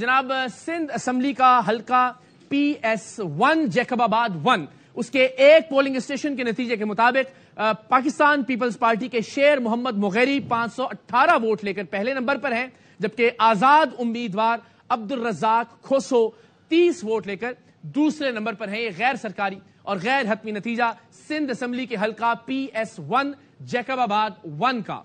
जनाब सिंध असम्बली का हल्का P S one Jacobabad one उसके एक पोलिंग स्टेशन के नतीजे के मुताबिक पाकिस्तान पीपल्स पार्टी के शेर मोहम्मद मुगैरी 518 वोट लेकर पहले नंबर पर हैं जबकि आजाद उम्मीदवार अब्दुल रजाक खोसो 30 वोट लेकर दूसरे नंबर पर हैं ये गैर सरकारी और गैर हतमी नतीजा सिंध असम्बली के हल्का P S one Jacobabad one का